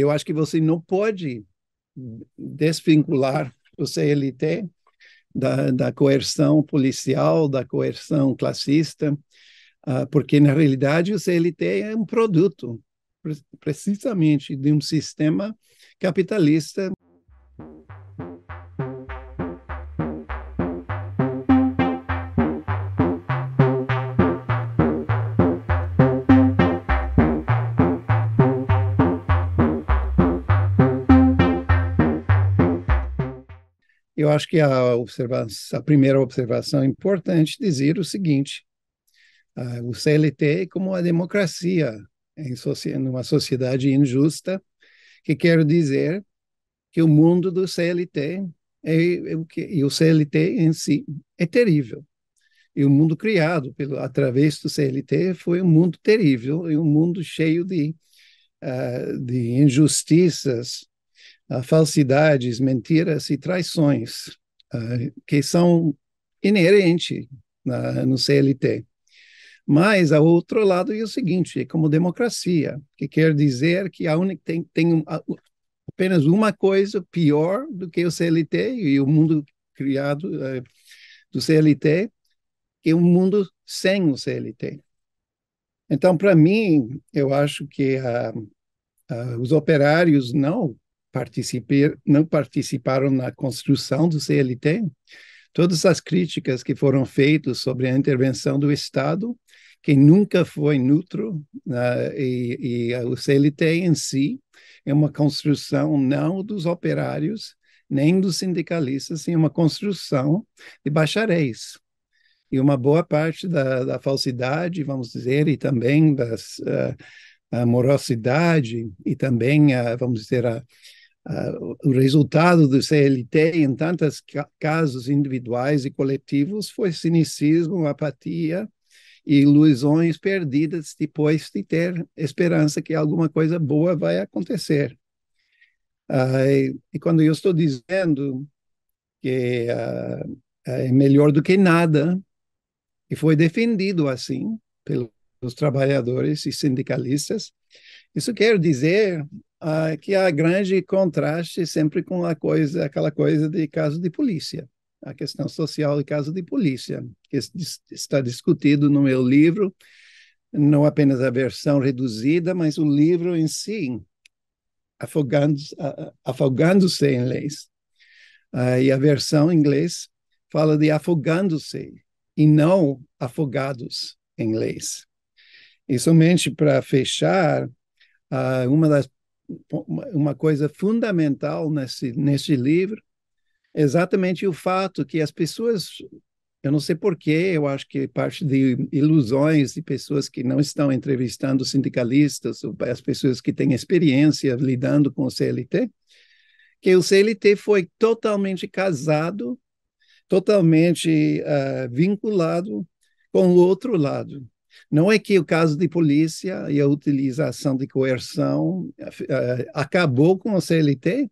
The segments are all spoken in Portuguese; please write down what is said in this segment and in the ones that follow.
Eu acho que você não pode desvincular o CLT da, da coerção policial, da coerção classista, uh, porque na realidade o CLT é um produto precisamente de um sistema capitalista eu acho que a, observação, a primeira observação importante é dizer o seguinte: uh, o CLT é como a democracia em numa sociedade injusta, que quero dizer que o mundo do CLT é, é o que, e o CLT em si é terrível. E o mundo criado pelo através do CLT foi um mundo terrível e um mundo cheio de, uh, de injustiças uh, falsidades, mentiras e traições, uh, que são inerentes ah, no CLT. Mas, ao outro lado, é o seguinte: é como democracia, que quer dizer que a única, tem, tem apenas uma coisa pior do que o CLT e o mundo criado uh, do CLT, que é um mundo sem o CLT. Então, para mim, eu acho que uh, uh, os operários não não participaram na construção do CLT, todas as críticas que foram feitas sobre a intervenção do Estado, que nunca foi neutro, uh, e, e o CLT em si é uma construção não dos operários, nem dos sindicalistas, sim uma construção de bacharéis. E uma boa parte da, da falsidade, vamos dizer, e também das, uh, a morosidade e também, vamos dizer, a, Uh, o resultado do CLT em tantos ca casos individuais e coletivos foi cinicismo, apatia e ilusões perdidas depois de ter esperança que alguma coisa boa vai acontecer. Uh, e, e, quando eu estou dizendo que uh, é melhor do que nada, e foi defendido assim pelos trabalhadores e sindicalistas, isso quer dizer ah, que há grande contraste sempre com a coisa, aquela coisa de caso de polícia, a questão social e caso de polícia, que está discutido no meu livro, não apenas a versão reduzida, mas o livro em si, afogando-se afogando em leis. Ah, e a versão em inglês fala de afogando-se e não afogados em leis. E somente para fechar, ah, uma das uma coisa fundamental nesse, nesse livro, exatamente o fato que as pessoas, eu não sei porquê, eu acho que parte de ilusões de pessoas que não estão entrevistando sindicalistas, as pessoas que têm experiência lidando com o CLT, que o CLT foi totalmente casado, totalmente uh, vinculado com o outro lado. Não é que o caso de polícia e a utilização de coerção eh, acabou com o CLT,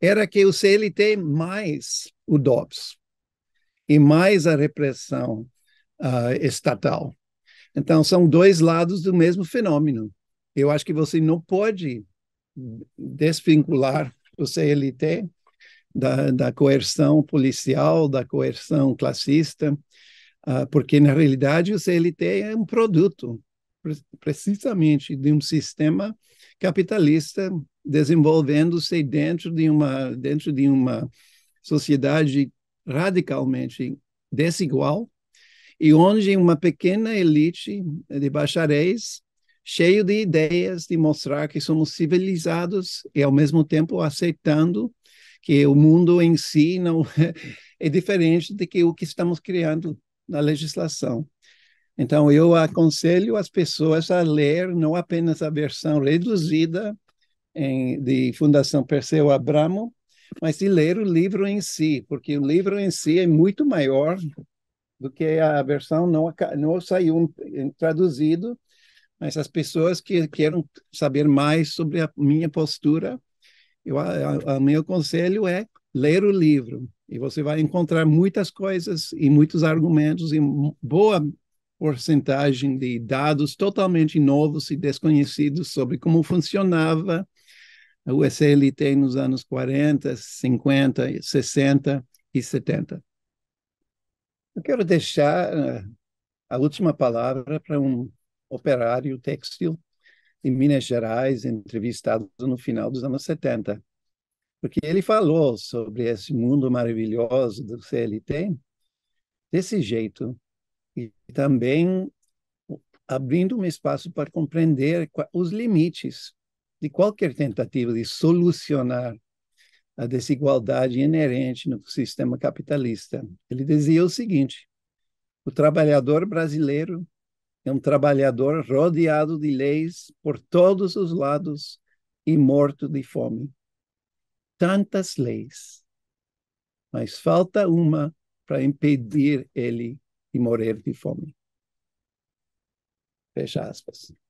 era que o CLT mais o DOPS e mais a repressão uh, estatal. Então, são dois lados do mesmo fenômeno. Eu acho que você não pode desvincular o CLT da, da coerção policial, da coerção classista ah, porque na realidade o CLT é um produto precisamente de um sistema capitalista desenvolvendo-se dentro de uma dentro de uma sociedade radicalmente desigual e onde uma pequena elite de bacharéis cheio de ideias de mostrar que somos civilizados e ao mesmo tempo aceitando que o mundo em si não é, diferente de que o que estamos criando na legislação. Então, eu aconselho as pessoas a ler não apenas a versão reduzida em, de Fundação Perseu Abramo, mas de ler o livro em si, porque o livro em si é muito maior do que a versão não, não saiu traduzido, mas as pessoas que querem saber mais sobre a minha postura, o meu conselho é ler o livro e você vai encontrar muitas coisas e muitos argumentos e boa porcentagem de dados totalmente novos e desconhecidos sobre como funcionava o SLT nos anos 40, 50, 60 e 70. Eu quero deixar eh, a última palavra para um operário textil em Minas Gerais, entrevistado no final dos anos 70 porque ele falou sobre esse mundo maravilhoso do CLT desse jeito e também abrindo um espaço para compreender os limites de qualquer tentativa de solucionar a desigualdade inerente no sistema capitalista. Ele dizia o seguinte: o trabalhador brasileiro é um trabalhador rodeado de leis por todos os lados e morto de fome tantas leis, mas falta uma para impedir ele de morrer de fome. Fecha aspas.